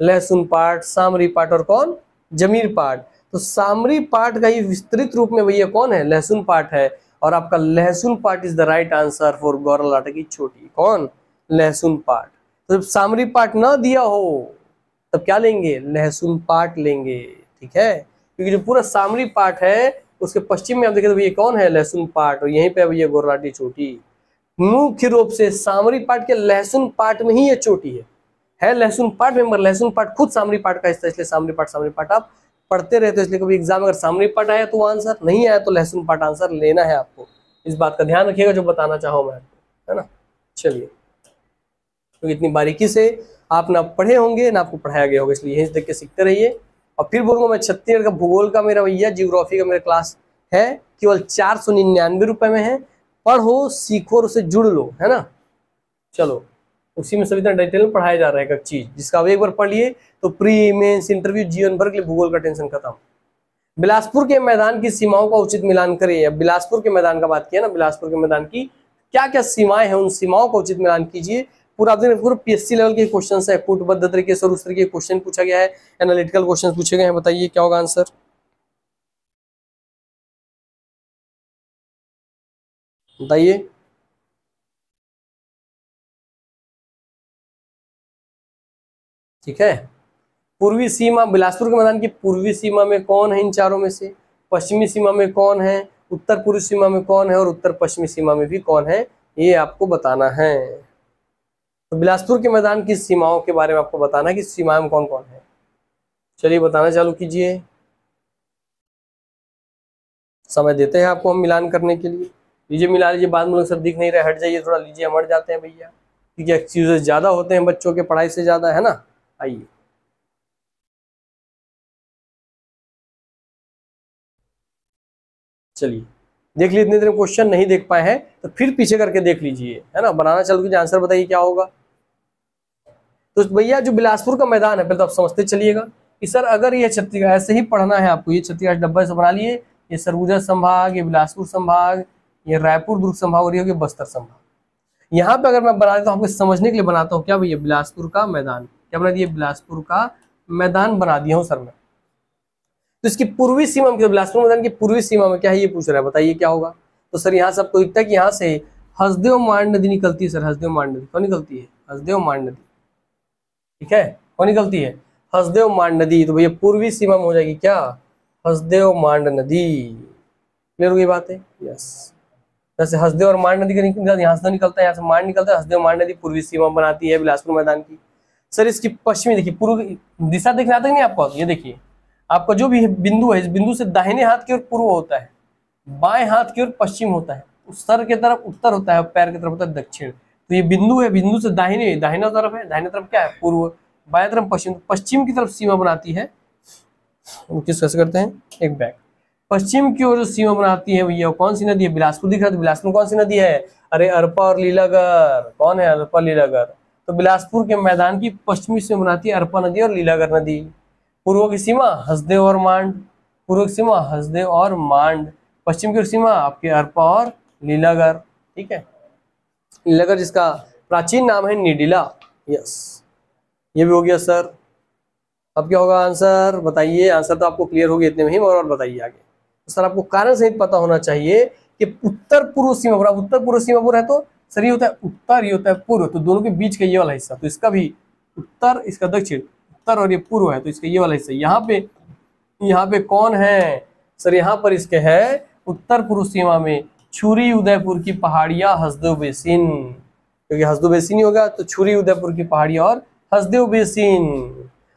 Speaker 1: लहसुन पार्ट सामरी पार्ट और कौन जमीर पार्ट तो सामरी पार्ट का ही विस्तृत रूप में भैया कौन है लहसुन पार्ट है और आपका Lahsunpat is the right answer for गौरल आटा की छोटी कौन लहसुन पार्ट तो जब सामरी पार्ट ना दिया हो तब क्या लेंगे लहसुन पार्ट लेंगे ठीक है क्योंकि जो पूरा सामरी पार्ट है उसके पश्चिम में आप देखें तो ये कौन है लहसुन पार्ट और यहीं पे अब ये गोरलाटी चोटी मुख्य रूप से सामरी पार्ट के लहसुन पार्ट में ही ये चोटी है है लहसुन पार्ट में मगर लहसुन पार्ट खुद सामरी पार्ट का हिस्सा इसलिए सामरी पार्ट सामरी पार्ट आप पढ़ते रहते हो तो इसलिए कभी एग्जाम अगर सामने पार्ट आया तो आंसर नहीं आया तो लहसुन पार्ट आंसर लेना है आपको इस बात का ध्यान रखिएगा जो बताना चाहो मैं आपको है ना चलिए क्योंकि तो इतनी बारीकी से आप ना पढ़े होंगे ना आपको पढ़ाया गया होगा इसलिए यहीं देख के सीखते रहिए और फिर बोलूंगा मैं छत्तीसगढ़ का भूगोल का मेरा भैया जियोग्राफी का मेरा क्लास है केवल चार सौ निन्यानवे रुपए में है पढ़ो सीखो और उसे जुड़ लो है ना चलो उसी में संविधान डिटेल में पढ़ाया जा रहा है एक चीज जिसका आप एक बार पढ़ लिए तो प्री इमेंस इंटरव्यू जीवन भर के लिए भूगोल का टेंशन खत्म बिलासपुर के मैदान की सीमाओं का उचित मिलान करिए अब बिलासपुर के मैदान का बात किया ना बिलासपुर के मैदान की क्या क्या सीमाएं हैं उन सीमाओं का उचित मिलान कीजिए पूरा आप देखिए पूरा पीएससी लेवल के क्वेश्चन है कूटबद्ध तरीके से उस तरीके क्वेश्चन पूछा गया है एनालिटिकल
Speaker 2: क्वेश्चन पूछे गए हैं बताइए क्या होगा आंसर बताइए ठीक है पूर्वी सीमा बिलासपुर
Speaker 1: के मैदान की पूर्वी सीमा में कौन है इन चारों में से पश्चिमी सीमा में कौन है उत्तर पूर्व सीमा में कौन है और उत्तर पश्चिमी सीमा में भी कौन है ये आपको बताना है तो बिलासपुर के मैदान की सीमाओं के बारे में आपको बताना है कि सीमा में कौन कौन है चलिए बताना चालू कीजिए समय देते हैं आपको हम मिलान करने के लिए लीजिए मिला लीजिए बाद में लोग सब दिख नहीं रहे हट जाइए थोड़ा लीजिए हम हट जाते हैं भैया क्योंकि
Speaker 2: एक्सक्यूजेस ज़्यादा होते हैं बच्चों के पढ़ाई से ज़्यादा है ना आइए चलिए देख लीजिए इतने देर क्वेश्चन नहीं देख पाए हैं तो फिर पीछे करके देख लीजिए है ना बनाना चल कीजिए आंसर बताइए क्या
Speaker 1: होगा तो भैया जो बिलासपुर का मैदान है पहले तो आप समझते चलिएगा कि सर अगर ये छत्तीसगढ़ ऐसे ही पढ़ना है आपको ये छत्तीसगढ़ डब्बा से बना लिए ये सरगुजा संभाग ये बिलासपुर संभाग ये रायपुर दुर्ग संभाग और ये बस्तर संभाग यहाँ पे अगर मैं बना देता हूँ आपको समझने के लिए बनाता हूँ क्या भैया बिलासपुर का मैदान क्या बना दिया बिलासपुर का मैदान बना दिया हूँ सर मैं तो इसकी पूर्वी सीमा में बिलासपुर मैदान की पूर्वी सीमा में क्या है ये पूछ रहा है बताइए क्या होगा तो सर यहाँ से आपको दिखता है कि यहाँ से हसदेव मांड नदी निकलती है सर हसदेव मांड नदी कौन निकलती है हसदेव मांड नदी ठीक है कौन निकलती है हसदेव मांड नदी तो भैया पूर्वी सीमा में हो जाएगी क्या हसदेव मांड नदी क्लियर हो गई बात है यस जैसे हसदेव और मांड नदी का यहाँ से तो निकलता है यहाँ से मांड निकलता है हसदेव मांड नदी पूर्वी सीमा बनाती है बिलासपुर मैदान की सर इसकी पश्चिमी देखिए पूर्व दिशा दिख रहा था नहीं आपको ये देखिए आपका जो भी बिंदु है इस बिंदु से दाहिने हाथ की ओर पूर्व होता है बाएं हाथ की ओर पश्चिम होता है सर की तरफ उत्तर होता है पैर की तरफ होता है दक्षिण तो ये बिंदु है बिंदु से दाहिने दाहिना तरफ है दाहिने तरफ क्या है पूर्व बाएं तरफ पश्चिम तो पश्चिम की तरफ सीमा बनाती है कैसे करते हैं एक बैग पश्चिम की ओर जो सीमा बनाती है भैया कौन सी नदी है बिलासपुर दिख रहा है तो बिलासपुर कौन सी नदी है अरे अरपा और लीलागर कौन है अरपा लीलागर तो बिलासपुर के मैदान की पश्चिमी से बनाती है अरपा नदी और लीलागर नदी पूर्व की सीमा हसदे और मांड पूर्व की सीमा हसदे और मांड पश्चिम की सीमा आपके अरपा और लीलागर ठीक है लीलागर जिसका प्राचीन नाम है निडिला यस ये भी हो गया सर अब क्या होगा आंसर बताइए आंसर तो आपको क्लियर हो गया इतने में ही और, और बताइए आगे तो सर आपको कारण सहित पता होना चाहिए कि उत्तर पूर्व सीमा पूरा उत्तर पूर्व सीमा पूरा है तो सर ये होता है उत्तर ये होता है पूर्व तो दोनों के बीच का ये वाला हिस्सा तो इसका भी उत्तर इसका दक्षिण उत्तर और ये पूर्व है तो इसका ये वाला हिस्सा यहाँ पे यहाँ पे कौन है सर यहाँ पर इसके है उत्तर पूर्व सीमा में छुरी उदयपुर की पहाड़िया हसदेव बेसिन क्योंकि हसदेव बेसिन ही होगा तो छुरी उदयपुर की पहाड़ी और हसदेव बेसिन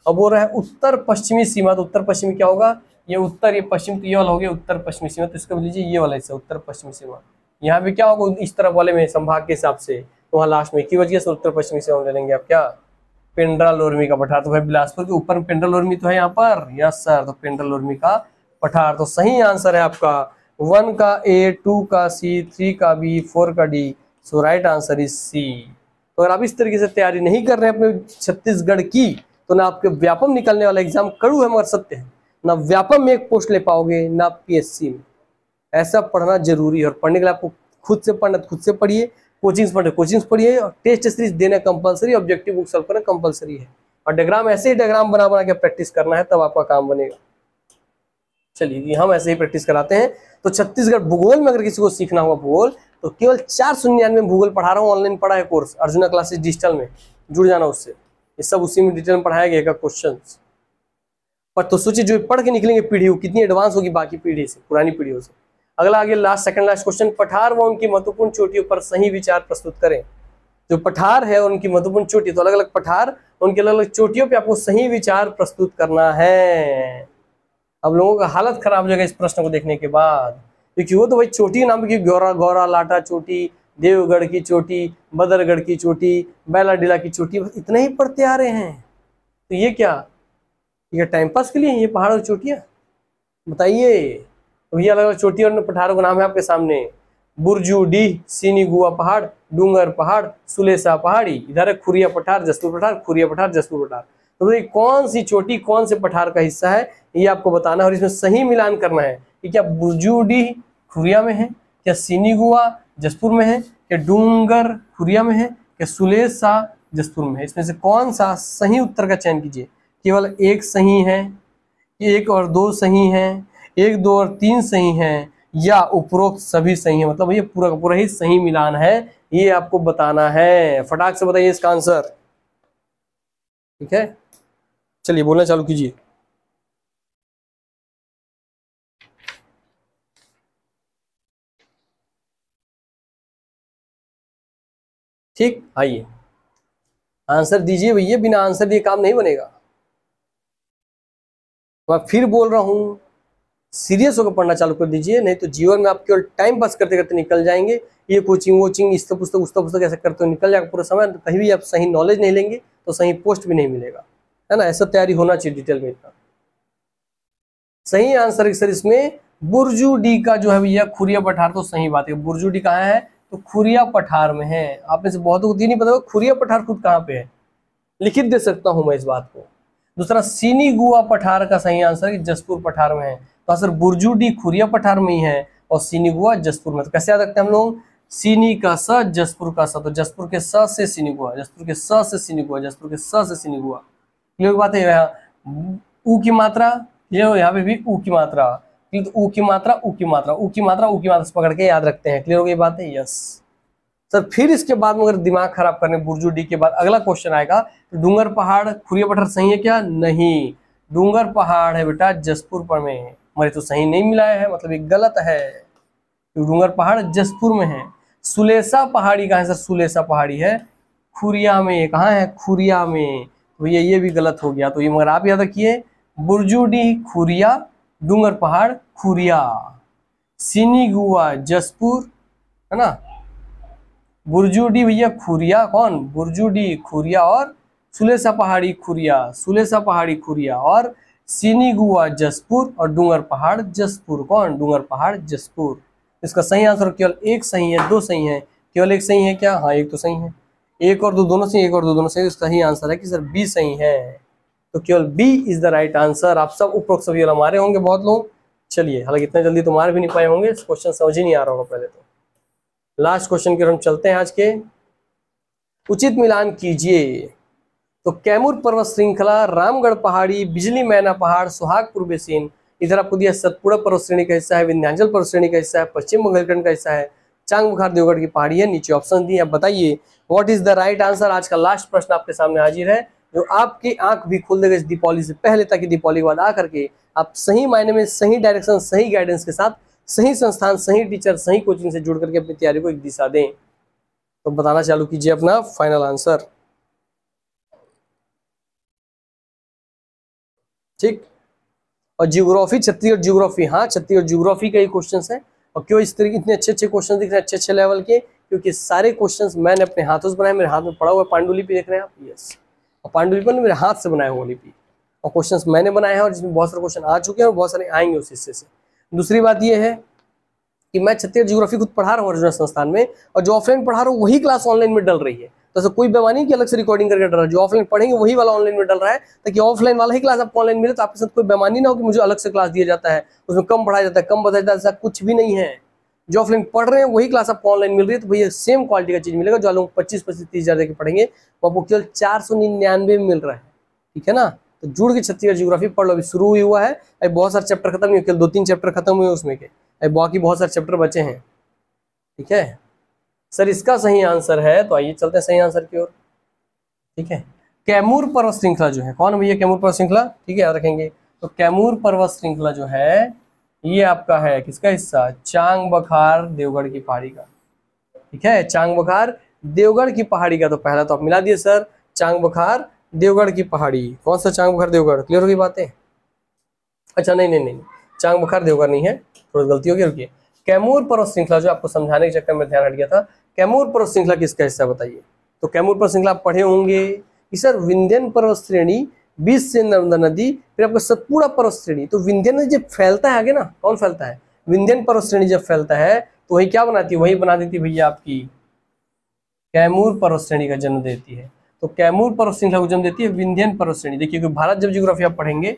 Speaker 1: अब वो रहा है उत्तर पश्चिमी सीमा तो उत्तर पश्चिमी क्या होगा ये उत्तर ये पश्चिम तो ये वाला हो गया उत्तर पश्चिमी सीमा तो इसका लीजिए ये वाला हिस्सा उत्तर पश्चिमी सीमा यहाँ पे क्या होगा इस तरफ वाले में संभाग के हिसाब से तो वहाँ लास्ट में की वजह गया उत्तर पश्चिमी से हम ले लेंगे आप क्या पेंड्रा लोरमी का पठार तो भाई बिलासपुर के ऊपर पेंड्रा लोरमी तो है यहाँ पर यस सर तो पेंड्रा लोरमी का पठार तो सही आंसर है आपका वन का ए टू का सी थ्री का बी फोर का D so right answer is C तो अगर आप इस तरीके से तैयारी नहीं कर रहे हैं अपने छत्तीसगढ़ की तो ना आपके व्यापम निकलने वाला एग्जाम कड़ू है मगर सत्य है ना व्यापम में एक पोस्ट ले पाओगे ना पीएससी में ऐसा पढ़ना जरूरी है और पढ़ने के लिए आपको खुद से पढ़ना खुद से पढ़िए कोचिंग्स पढ़े कोचिंग्स पढ़िए और टेस्ट सीरीज देना कंपलसरी ऑब्जेक्टिव बुक सॉल्व करना कंपलसरी है और डायग्राम ऐसे ही डायग्राम बना बना के प्रैक्टिस करना है तब आपका काम बनेगा चलिए हम ऐसे ही प्रैक्टिस कराते हैं तो छत्तीसगढ़ भूगोल में अगर किसी को सीखना होगा भूगोल तो केवल चार सौ भूगोल पढ़ा रहा हूँ ऑनलाइन पढ़ा है कोर्स अर्जुना क्लासेस डिजिटल में जुड़ जाना उससे ये सब उसी में डिटेल में पढ़ाया गया क्वेश्चन पर तो सोचिए जो पढ़ के निकलेंगे पीढ़ी कितनी एडवांस होगी बाकी पीढ़ी से पुरानी पीढ़ियों से अगला आगे लास्ट सेकंड लास्ट क्वेश्चन पठार व उनकी महत्वपूर्ण चोटियों पर सही विचार प्रस्तुत करें जो पठार है और उनकी महत्वपूर्ण चोटी तो अलग अलग पठार उनकी अलग अलग चोटियों पे आपको सही विचार प्रस्तुत करना है अब लोगों का हालत खराब हो जाएगा इस प्रश्न को देखने के बाद क्योंकि वो तो भाई चोटी नाम की गौरा गौरा लाटा चोटी देवगढ़ की चोटी बदरगढ़ की चोटी बैलाडीला की चोटी बस इतने ही पढ़ते आ रहे हैं तो ये क्या ये टाइम पास के लिए ये पहाड़ और चोटियाँ बताइए तो ये अलग अलग चोटी और पठारों का नाम है आपके सामने बुरजू डी सीनी गुआ पहाड़ डूंगर पहाड़ सुलेसा पहाड़ी इधर है खुरिया पठार जसपुर पठार खुरिया पठार जसपुर पठार तो बताइए कौन सी चोटी कौन से पठार का हिस्सा है ये आपको बताना है और इसमें सही मिलान करना है कि क्या बुरजू डी खुरिया में है क्या सीनी गुआ जसपुर में है क्या डूंगर खुरिया में है क्या सुलेसा जसपुर में है इसमें से कौन सा सही उत्तर का चयन कीजिए केवल एक सही है एक और दो सही हैं एक दो और तीन सही हैं या उपरोक्त सभी सही है मतलब ये पूरा का पूरा ही सही मिलान है ये आपको बताना है फटाक से बताइए इसका
Speaker 2: आंसर ठीक है चलिए बोलना चालू कीजिए ठीक आइए आंसर दीजिए भैया बिना आंसर दिए काम नहीं बनेगा
Speaker 1: मैं फिर बोल रहा हूं सीरियस होकर पढ़ना चालू कर दीजिए नहीं तो जीवन में आप केवल टाइम पास करते करते निकल जाएंगे ये कोचिंग वोचिंग इस पुस्तक उस पुस्तक ऐसा करते हुए निकल जाएगा पूरा समय तो कहीं भी आप सही नॉलेज नहीं लेंगे तो सही पोस्ट भी नहीं मिलेगा है ना ऐसा तैयारी होना चाहिए डिटेल में इतना सही आंसर है सर इसमें बुरजू डी का जो है भैया खुरिया पठार तो सही बात है बुरजू डी कहाँ है तो खुरिया पठार में है आप में से बहुत को नहीं पता खुरिया पठार खुद कहाँ पे है लिखित दे सकता हूं मैं इस बात को दूसरा सीनी गुआ पठार का सही आंसर है जसपुर पठार में है तो आंसर बुरजुडी खुरिया पठार में ही है और सीनीगुआ जसपुर में तो कैसे याद रखते हैं हम लोग सीनी का स जसपुर का स तो जसपुर के स से गुआ जसपुर के स से गुआ जसपुर के स से सिनिगुआ क्लियर बात है यहाँ ऊ की मात्रा ये हो यहाँ पे भी ऊ की मात्रा क्लियर तो ऊ की मात्रा ऊ की मात्रा ऊ की मात्रा ऊ की मात्रा पकड़ के याद रखते हैं क्लियर हो गई बात है यस सर फिर इसके बाद मगर दिमाग खराब करने बुर्जू डी के बाद अगला क्वेश्चन आएगा तो डूंगर पहाड़ खुरिया पठार सही है क्या नहीं डूंगर पहाड़ है बेटा जसपुर पर में मरे तो सही नहीं मिला है मतलब ये गलत है डूंगर पहाड़ जसपुर में है सुलेसा पहाड़ी कहाँ है सर सुलेसा पहाड़ी है खुरिया में कहाँ है खुरिया में भैया तो ये भी गलत हो गया तो ये मगर आप याद रखिए बुरजुडी खुरिया डूंगर पहाड़ खुरिया सिनीगुआ जसपुर है ना बुरजुडी भैया खुरिया कौन बुरजुडी खुरिया और सुलेसा पहाड़ी खुरिया सुलेसा पहाड़ी खुरिया और सीनीगुआ जसपुर और डूंगर पहाड़ जसपुर कौन डूंगर पहाड़ जसपुर इसका सही आंसर केवल एक सही है दो सही है केवल एक सही है क्या हाँ एक तो सही है एक और दो दोनों सही एक और दो दोनों सही इसका ही आंसर है कि सर बी सही है तो केवल B is the right answer आप सब उपरोक्त सभी हमारे होंगे बहुत लोग चलिए हालांकि इतना जल्दी तो मार भी नहीं पाए होंगे क्वेश्चन समझ ही नहीं आ रहा होगा पहले तो लास्ट क्वेश्चन की ओर हम चलते हैं आज के उचित मिलान कीजिए तो कैमूर पर्वत श्रृंखला रामगढ़ पहाड़ी बिजली मैना पहाड़ सुहागपुर बेसिन इधर आपको दिया सतपुड़ा पर्वत श्रेणी का हिस्सा है विंध्याचल पर्वत श्रेणी का हिस्सा है पश्चिम बंगलखंड का हिस्सा है चांग बुखार देवगढ़ की पहाड़ी है नीचे ऑप्शन दिए आप बताइए what is the right answer आज का लास्ट प्रश्न आपके सामने हाजिर है जो आपकी आंख भी खोल देगा इस दीपावली से पहले ताकि दीपावली के बाद आकर के आप सही मायने में सही डायरेक्शन सही गाइडेंस के साथ सही संस्थान सही टीचर सही कोचिंग से जुड़ करके अपनी तैयारी को एक दिशा दें तो बताना चालू कीजिए अपना फाइनल आंसर ठीक और जियोग्राफी छत्तीसगढ़ जियोग्राफी हाँ छत्तीसगढ़ जियोग्राफी का ही क्वेश्चन है और क्यों इस तरीके इतने अच्छे अच्छे क्वेश्चन दिख रहे हैं अच्छे अच्छे लेवल के क्योंकि सारे क्वेश्चन मैंने अपने हाथों से बनाए मेरे हाथ में पड़ा हुआ है पांडुलिपि देख रहे हैं आप यस और पांडुलिपि ने मेरे हाथ से बनाया हुआ लिपि और क्वेश्चन मैंने बनाए हैं और जिसमें बहुत सारे क्वेश्चन आ चुके हैं और बहुत सारे आएंगे उस हिस्से से दूसरी बात यह है कि मैं छत्तीसगढ़ जियोग्राफी खुद पढ़ा रहा हूँ अर्जुना संस्थान में और जो ऑफलाइन पढ़ा रहा हूँ वही क्लास ऑनलाइन में डल रही है तो कोई बेवा नहीं कि अलग से रिकॉर्डिंग करके डाल रहा है जो ऑफलाइन पढ़ेंगे वही वाला ऑनलाइन में डाल रहा है ताकि ऑफलाइन वाला ही क्लास आपको ऑनलाइन मिले तो आपके साथ कोई बेमानी ना हो कि मुझे अलग से क्लास दिया जाता है उसमें कम पढ़ाया जाता है कम बताया जाता है ऐसा कुछ भी नहीं है जो ऑफलाइन पढ़ रहे हैं वही क्लास आपको ऑनलाइन मिल रही है तो भैया सेम क्वालिटी का चीज मिलेगा जो लोग पच्चीस पच्चीस तीस हजार देकर पढ़ेंगे वो आपको केवल चार सौ निन्यानवे में मिल रहा है ठीक है ना तो जुड़ के छत्तीसगढ़ जियोग्राफी पढ़ लो अभी शुरू ही हुआ है अभी बहुत सारे चैप्टर खत्म हुए केवल दो तीन चैप्टर खत्म हुए उसमें के अभी बाकी बहुत सारे चैप्टर बचे हैं ठीक है सर इसका सही आंसर है तो आइए चलते हैं सही आंसर की ओर ठीक है कैमूर पर्वत श्रृंखला जो है कौन भैया कैमूर पर्वत श्रृंखला ठीक है याद रखेंगे तो कैमूर पर्वत श्रृंखला जो है ये आपका है किसका हिस्सा चांग बखार देवगढ़ की पहाड़ी का ठीक है चांग बखार देवगढ़ की पहाड़ी का तो पहला तो आप मिला दिए सर चांग बखार देवगढ़ की पहाड़ी कौन सा चांग बखार देवगढ़ क्लियर होगी बातें अच्छा नहीं नहीं नहीं चांग बखार देवगढ़ नहीं है थोड़ी गलती होगी रुकिए कैमूर पर्वत श्रृंखला जो आपको समझाने के चक्कर में ध्यान हट गया था कैमूर पर्वत श्रृंखला किसका हिस्सा बताइए तो कैमूर पर्वत श्रृंखला आप पढ़े होंगे कि सर विंध्यन पर्वत श्रेणी बीच से नर्मदा नदी फिर आपका सतपुड़ा पर्वत श्रेणी तो विंध्यन नदी जब फैलता है आगे ना कौन फैलता है विंध्यन पर्वत श्रेणी जब फैलता है तो वही क्या बनाती है वही बना देती भैया आपकी कैमूर पर्वत श्रेणी का जन्म देती है तो कैमूर पर्वत श्रृंखला को जन्म देती है विंध्यन पर्वत श्रेणी देखिए क्योंकि भारत जब जियोग्राफी आप पढ़ेंगे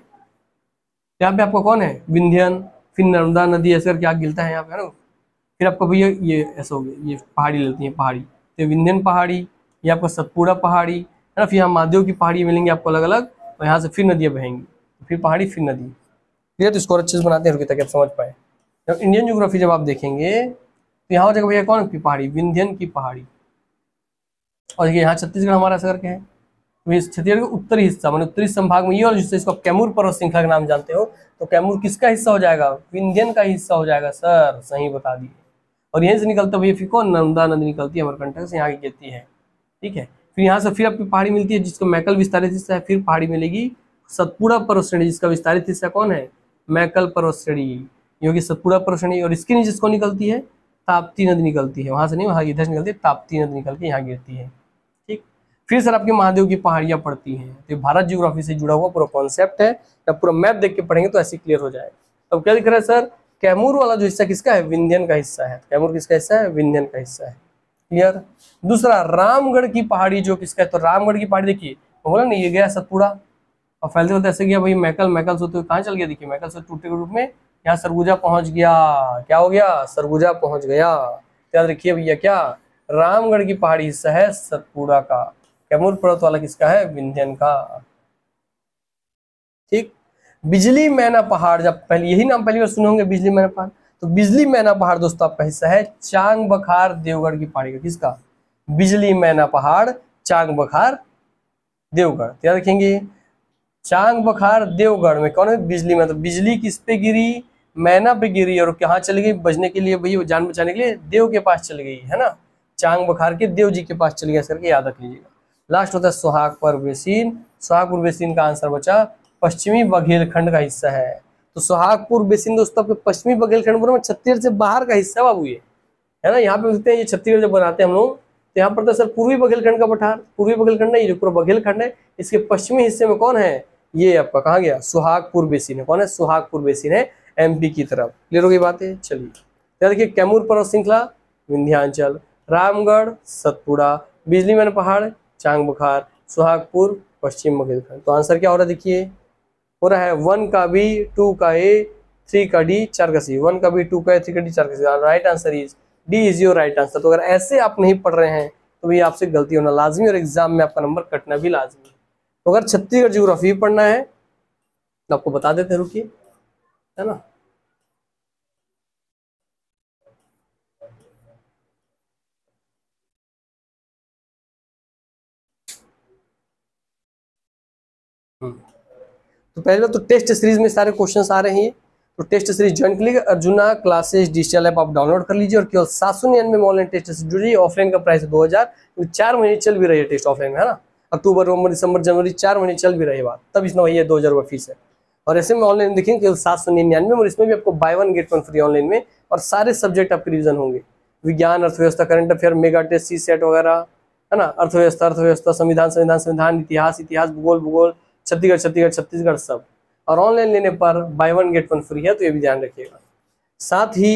Speaker 1: यहाँ पे आपका कौन है विंध्यन फिर नर्मदा नदी ऐसे करके आग गिलता है यहाँ पे है ना फिर आपको भैया ये ऐसा हो गया ये पहाड़ी लेती हैं पहाड़ी तो विंध्यन पहाड़ी ये आपका सतपुड़ा पहाड़ी है ना फिर यहाँ महादेव की पहाड़ी मिलेंगी आपको अलग अलग और यहाँ से फिर नदियाँ बहेंगी तो फिर पहाड़ी फिर नदी फिर तो इसको अच्छे से बनाते हैं रुके ताकि आप समझ पाए जब इंडियन जोग्राफी जब आप देखेंगे तो यहाँ हो जाएगा भैया कौन की पहाड़ी विंध्यन की पहाड़ी और देखिए यहाँ छत्तीसगढ़ हमारा सगर के है तो छत्तीसगढ़ का उत्तरी हिस्सा मैंने उत्तरी संभाग में ये और जिससे इसको कैमूर पर्वत श्रृंखला का नाम जानते हो तो कैमूर किसका हिस्सा हो जाएगा विंध्यन का हिस्सा हो जाएगा सर सही बता दिए और यहीं से निकलते हुए फिको नंदा नदी निकलती है अमरकंटक से यहाँ की गिरती है ठीक है फिर यहाँ से फिर आपकी पहाड़ी मिलती है जिसका मैकल विस्तारित हिस्सा है फिर पहाड़ी मिलेगी सतपुड़ा पर्व श्रेणी जिसका विस्तारित हिस्सा कौन है मैकल पर्व श्रेणी योगी सतपुड़ा पर्व श्रेणी और इसके नीचे जिसको निकलती है ताप्ती नदी निकलती है वहाँ से नहीं वहाँ इधर से निकलती है ताप्ती नदी निकल के यहाँ गिरती है ठीक फिर सर आपके महादेव की पहाड़ियाँ पड़ती हैं तो भारत जियोग्राफी से जुड़ा हुआ पूरा कॉन्सेप्ट है या पूरा मैप देख के पढ़ेंगे तो ऐसे क्लियर हो जाएगा अब क्या दिख रहा है सर कैमूर वाला जो हिस्सा किसका है विंध्यन का हिस्सा है कैमूर किसका हिस्सा है विंध्यन का हिस्सा है क्लियर दूसरा रामगढ़ की पहाड़ी जो किसका है तो रामगढ़ की पहाड़ी देखिए बोला ना ये गया सतपुड़ा और फैलते फैलते ऐसे गया भाई मैकल मैकल से तो कहाँ चल गया देखिए मैकल से टूटे के रूप में यहाँ सरगुजा पहुंच गया क्या हो गया सरगुजा पहुंच गया याद रखिए भैया क्या रामगढ़ की पहाड़ी हिस्सा है सतपुड़ा का कैमूर पर्वत वाला किसका है विंध्यन का ठीक बिजली मैना पहाड़ जब पहले यही नाम पहली बार सुने होंगे बिजली मैना पहाड़ तो बिजली मैना पहाड़ दोस्तों आपका हिस्सा है चांग बखार देवगढ़ की पहाड़ी का किसका बिजली मैना पहाड़ चांग बखार देवगढ़ तो याद रखेंगे चांग बखार देवगढ़ में कौन है बिजली मतलब बिजली किस पे गिरी मैना पे गिरी और कहाँ चली गई बजने के लिए भैया जान बचाने के लिए देव के पास चली गई है ना चांग बखार के देव जी के पास चली गया करके याद रख लीजिएगा लास्ट होता है सुहागपुर बेसिन सुहागपुर बेसिन का आंसर बचा पश्चिमी बघेलखंड का हिस्सा है तो सुहागपुर बेसिन दोस्तों आपके पश्चिमी बघेलखंड में छत्तीसगढ़ से बाहर का हिस्सा बाबू ये है ना यहाँ पे देखते हैं ये छत्तीसगढ़ जब बनाते हैं हम लोग तो यहाँ पर तो सर पूर्वी बघेलखंड का पठार पूर्वी बघेलखंड है ये जो पूरा बघेलखंड है इसके पश्चिमी हिस्से में कौन है ये आपका कहा गया सुहागपुर बेसिन है कौन है सुहागपुर बेसिन है एमपी की तरफ क्लियर होगी बात है चलिए तो देखिए कैमूर पर्वत श्रृंखला विंध्याचल रामगढ़ सतपुड़ा बिजलीमन पहाड़ चांग बुखार सुहागपुर पश्चिम बघेलखंड तो आंसर क्या हो रहा है देखिए हो रहा है वन का बी टू का ए थ्री का डी चार का सी वन का बी टू का ए थ्री का डी चार का C right answer is D is your right answer तो अगर ऐसे आप नहीं पढ़ रहे हैं तो भैया आपसे गलती होना लाजमी और एग्जाम में आपका नंबर कटना भी लाजमी तो अगर छत्तीसगढ़ जियोग्राफी पढ़ना है तो आपको बता देते
Speaker 2: रुकी है ना हम्म तो पहले तो टेस्ट सीरीज में
Speaker 1: सारे क्वेश्चन आ रहे हैं तो टेस्ट सीरीज ज्वाइन कर लीजिए अर्जुना क्लासेस डिजिटल ऐप आप डाउनलोड कर लीजिए और केवल सात सौ निन्यानवे में ऑनलाइन टेस्ट से जुड़िए ऑफलाइन का प्राइस दो हज़ार तो चार महीने चल भी रही है टेस्ट ऑफलाइन में है ना अक्टूबर नवंबर दिसंबर जनवरी चार महीने चल भी रही बात तब इसमें भैया है दो हज़ार रुपये फीस है और ऐसे में ऑनलाइन देखेंगे केवल सात सौ निन्यानवे और इसमें भी आपको buy one get one free online में और सारे सब्जेक्ट आपके रिविजन होंगे विज्ञान अर्थव्यवस्था current affair mega test C set वगैरह है ना अर्थव्यवस्था अर्थव्यवस्था संविधान संविधान संविधान इतिहास इतिहास भूगोल भूगोल छत्तीसगढ़ छत्तीसगढ़ छत्तीसगढ़ सब और ऑनलाइन लेने पर buy one get one free है तो ये भी ध्यान रखिएगा साथ ही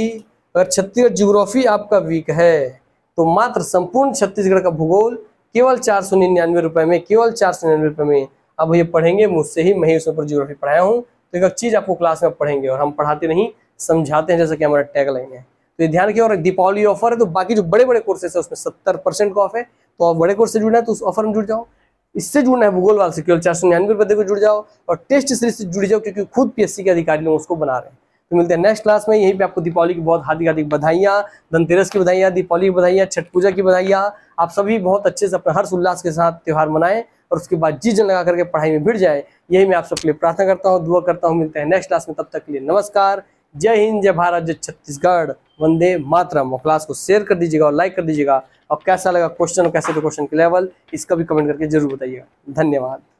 Speaker 1: अगर छत्तीसगढ़ जियोग्राफी आपका वीक है तो मात्र संपूर्ण छत्तीसगढ़ का भूगोल केवल चार सौ निन्यानवे रुपए में केवल चार सौ निन्यानवे रुपए में अब ये पढ़ेंगे मुझसे ही मैं ही पर जियोग्राफी पढ़ाया हूँ तो एक चीज़ आपको क्लास में पढ़ेंगे और हम पढ़ाते नहीं समझाते हैं जैसा कि हमारा टैग लाइन है तो ये ध्यान रखिए और दीपावली ऑफर है तो बाकी जो बड़े बड़े कोर्सेस है उसमें सत्तर परसेंट का ऑफ है तो आप बड़े कोर्स से जुड़ना है तो उस ऑफर में जुड़ जाओ इससे जुड़ना है भूगोल वाले से केवल चार सौ निन्यानवे पदों को जुड़ जाओ और टेस्ट सीरीज से जुड़ जाओ क्योंकि खुद पीएससी के अधिकारी लोग उसको बना रहे हैं तो मिलते हैं नेक्स्ट क्लास में यहीं पे आपको दीपावली की बहुत हार्दिक हार्दिक बधाइयाँ धनतेरस की बधाइयाँ दीपावली की बधाइयाँ छठ पूजा की बधाइयाँ आप सभी बहुत अच्छे से अपने हर्ष उल्लास के साथ त्यौहार मनाएं और उसके बाद जन लगा करके पढ़ाई में भिड़ जाए यही मैं आप सबके लिए प्रार्थना करता हूँ दुआ करता हूँ मिलते हैं नेक्स्ट क्लास में तब तक के लिए नमस्कार जय हिंद जय भारत जय छत्तीसगढ़ वंदे मातरम और
Speaker 2: क्लास को शेयर कर दीजिएगा और लाइक कर दीजिएगा और कैसा लगा क्वेश्चन कैसे थे क्वेश्चन के लेवल इसका भी कमेंट करके जरूर बताइएगा धन्यवाद